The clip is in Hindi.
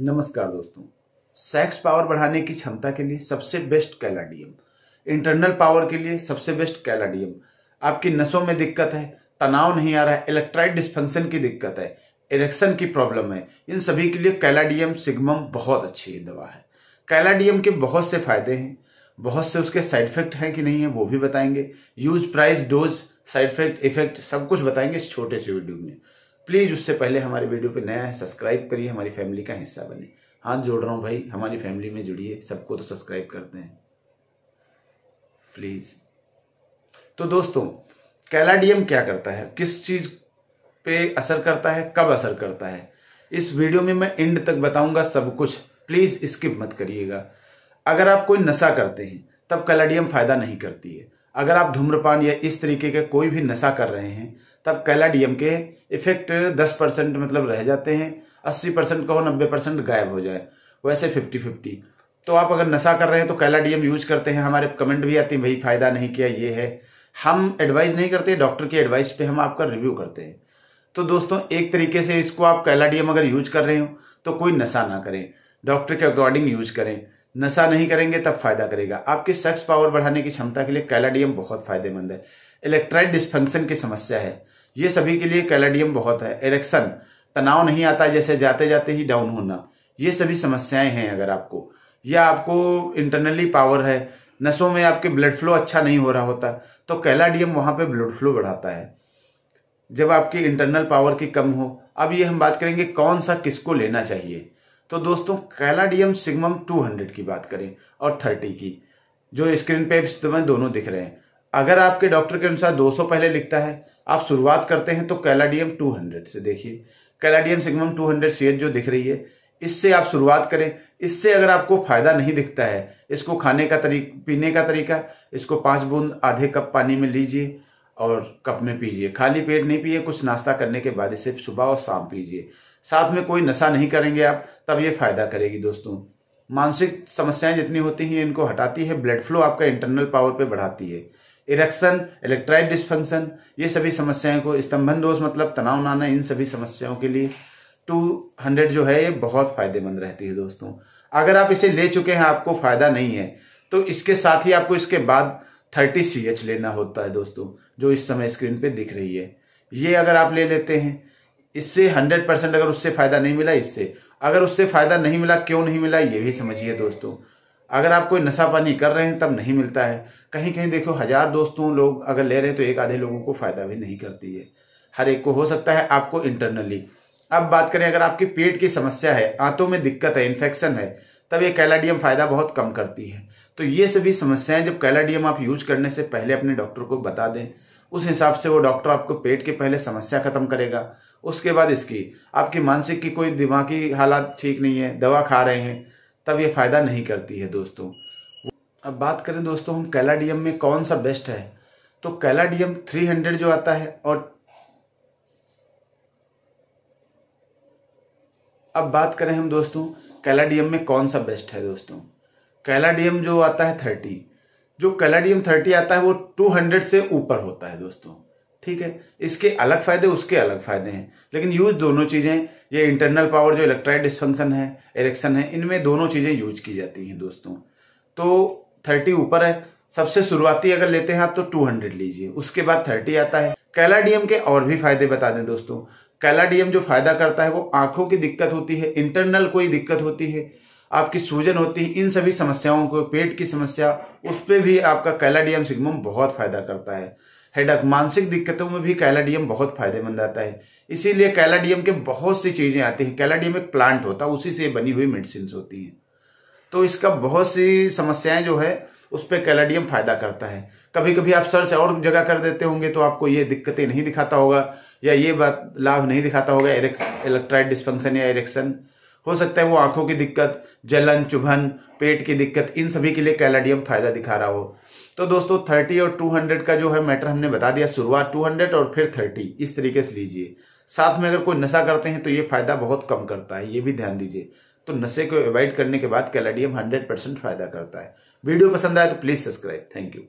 नमस्कार दोस्तों सेक्स पावर बढ़ाने की क्षमता के लिए सबसे बेस्ट कैलाडियम इंटरनल पावर के लिए सबसे बेस्ट कैलाडियम आपकी नसों में दिक्कत है तनाव नहीं आ रहा है इलेक्ट्राइट डिस्फंक्शन की दिक्कत है इरेक्शन की प्रॉब्लम है इन सभी के लिए कैलाडियम सिग्मम बहुत अच्छी दवा है कैलाडियम के बहुत से फायदे हैं बहुत से उसके साइड इफेक्ट हैं कि नहीं है वो भी बताएंगे use price dose side effect effect सब कुछ बताएंगे इस छोटे से वीडियो में प्लीज़ उससे पहले हमारे वीडियो पे नया है सब्सक्राइब करिए हमारी फैमिली का हिस्सा बने हाथ जोड़ रहा हूँ भाई हमारी फैमिली में जुड़िए सबको तो सब्सक्राइब करते हैं प्लीज़ तो दोस्तों कैलाडियम क्या करता है किस चीज़ पे असर करता है कब असर करता है इस वीडियो में मैं एंड तक बताऊंगा सब कुछ प्लीज़ स्किप मत करिएगा अगर आप कोई नशा करते हैं तब कैलाडियम फायदा नहीं करती है अगर आप धूम्रपान या इस तरीके का कोई भी नशा कर रहे हैं तब कैला डीएम के इफेक्ट दस परसेंट मतलब रह जाते हैं अस्सी परसेंट कहो नब्बे परसेंट गायब हो जाए वैसे फिफ्टी फिफ्टी तो आप अगर नशा कर रहे हैं तो कैला डीएम यूज करते हैं हमारे कमेंट भी आते हैं भाई फायदा नहीं किया ये है हम एडवाइस नहीं करते डॉक्टर की एडवाइस पे हम आपका रिव्यू करते हैं तो दोस्तों एक तरीके से इसको आप कैला डीएम अगर यूज कर रहे हो तो कोई नशा ना करें डॉक्टर के अकॉर्डिंग यूज करें नशा नहीं करेंगे तब फायदा करेगा आपकी सेक्स पावर बढ़ाने की क्षमता के लिए कैलाडियम बहुत फायदेमंद है इलेक्ट्राइट डिस्फंक्शन की समस्या है ये सभी के लिए कैलेडियम बहुत है एरेक्शन तनाव नहीं आता जैसे जाते जाते ही डाउन होना ये सभी समस्याएं हैं अगर आपको या आपको इंटरनली पावर है नसों में आपके ब्लड फ्लो अच्छा नहीं हो रहा होता तो कैलाडियम वहाँ पे ब्लड फ्लो बढ़ाता है जब आपकी इंटरनल पावर की कम हो अब ये हम बात करेंगे कौन सा किसको लेना चाहिए तो दोस्तों कैलाडियम सिग्मम 200 की बात करें और 30 की जो स्क्रीन पे दोनों दिख रहे हैं अगर आपके डॉक्टर के अनुसार 200 पहले लिखता है आप शुरुआत करते हैं तो कैलाडियम 200 से देखिए कैलाडियम सिग्मम 200 हंड्रेड जो दिख रही है इससे आप शुरुआत करें इससे अगर आपको फायदा नहीं दिखता है इसको खाने का तरीका पीने का तरीका इसको पांच बूंद आधे कप पानी में लीजिए और कप में पीजिए खाली पेट नहीं पिए कुछ नाश्ता करने के बाद इसे सुबह और शाम पीजिए साथ में कोई नशा नहीं करेंगे आप तब ये फायदा करेगी दोस्तों मानसिक समस्याएं जितनी होती हैं इनको हटाती है ब्लड फ्लो आपका इंटरनल पावर पे बढ़ाती है इरेक्शन इलेक्ट्राइट डिस्फंक्शन ये सभी समस्याएं को स्तंभन दोष मतलब तनाव नाना इन सभी समस्याओं के लिए टू हंड्रेड जो है ये बहुत फायदेमंद रहती है दोस्तों अगर आप इसे ले चुके हैं आपको फायदा नहीं है तो इसके साथ ही आपको इसके बाद थर्टी सी एच लेना होता है दोस्तों जो इस समय स्क्रीन पे दिख रही है ये अगर आप ले लेते हैं इससे हंड्रेड परसेंट अगर उससे फायदा नहीं मिला इससे अगर उससे फायदा नहीं मिला क्यों नहीं मिला ये भी समझिए दोस्तों अगर आप कोई नशा पानी कर रहे हैं तब नहीं मिलता है कहीं कहीं देखो हजार दोस्तों लोग अगर ले रहे हैं तो एक आधे लोगों को फायदा भी नहीं करती है हर एक को हो सकता है आपको इंटरनली अब बात करें अगर आपके पेट की समस्या है आंतों में दिक्कत है इन्फेक्शन है तब ये कैलाडियम फायदा बहुत कम करती है तो ये सभी समस्याएं जब कैलाडियम आप यूज करने से पहले अपने डॉक्टर को बता दें उस हिसाब से वो डॉक्टर आपको पेट के पहले समस्या खत्म करेगा उसके बाद इसकी आपकी मानसिक की कोई दिमागी हालात ठीक नहीं है दवा खा रहे हैं तब ये फायदा नहीं करती है दोस्तों अब बात करें दोस्तों हम कैलाडियम में कौन सा बेस्ट है तो कैलाडियम 300 जो आता है और अब बात करें हम दोस्तों कैलाडियम में कौन सा बेस्ट है दोस्तों कैलाडियम जो आता है थर्टी जो कैलाडियम थर्टी आता है वो टू हंड्रेड से ऊपर होता है दोस्तों ठीक है इसके अलग फायदे उसके अलग फायदे हैं लेकिन यूज दोनों चीजें ये इंटरनल पावर जो इलेक्ट्राइट डिस्फंक्शन है इरेक्शन है इनमें दोनों चीजें यूज की जाती हैं दोस्तों तो थर्टी ऊपर है सबसे शुरुआती अगर लेते हैं आप तो टू हंड्रेड लीजिए उसके बाद थर्टी आता है कैलाडियम के और भी फायदे बता दें दोस्तों कैलाडियम जो फायदा करता है वो आंखों की दिक्कत होती है इंटरनल कोई दिक्कत होती है आपकी सूजन होती है इन सभी समस्याओं को पेट की समस्या उस पर भी आपका कैलाडियम सिग्मम बहुत फायदा करता है हेडक मानसिक दिक्कतों में भी कैलाडियम बहुत फायदेमंद आता है इसीलिए कैलाडियम के बहुत सी चीजें आती हैं कैलाडियम एक प्लांट होता है उसी से बनी हुई मेडिसिन होती हैं तो इसका बहुत सी समस्याएं जो है उस पर कैलेडियम फायदा करता है कभी कभी आप सर से और जगह कर देते होंगे तो आपको ये दिक्कतें नहीं दिखाता होगा या ये बात लाभ नहीं दिखाता होगा इलेक्ट्राइट डिस्फंक्शन या इरेक्शन हो सकता है वो आंखों की दिक्कत जलन चुभन पेट की दिक्कत इन सभी के लिए कैलाडियम फायदा दिखा रहा हो तो दोस्तों थर्टी और टू हंड्रेड का जो है मैटर हमने बता दिया शुरुआत टू हंड्रेड और फिर थर्टी इस तरीके से लीजिए साथ में अगर कोई नशा करते हैं तो ये फायदा बहुत कम करता है ये भी ध्यान दीजिए तो नशे को अवॉइड करने के बाद कैलाडियम हंड्रेड परसेंट फायदा करता है वीडियो पसंद आए तो प्लीज़ सब्सक्राइब थैंक यू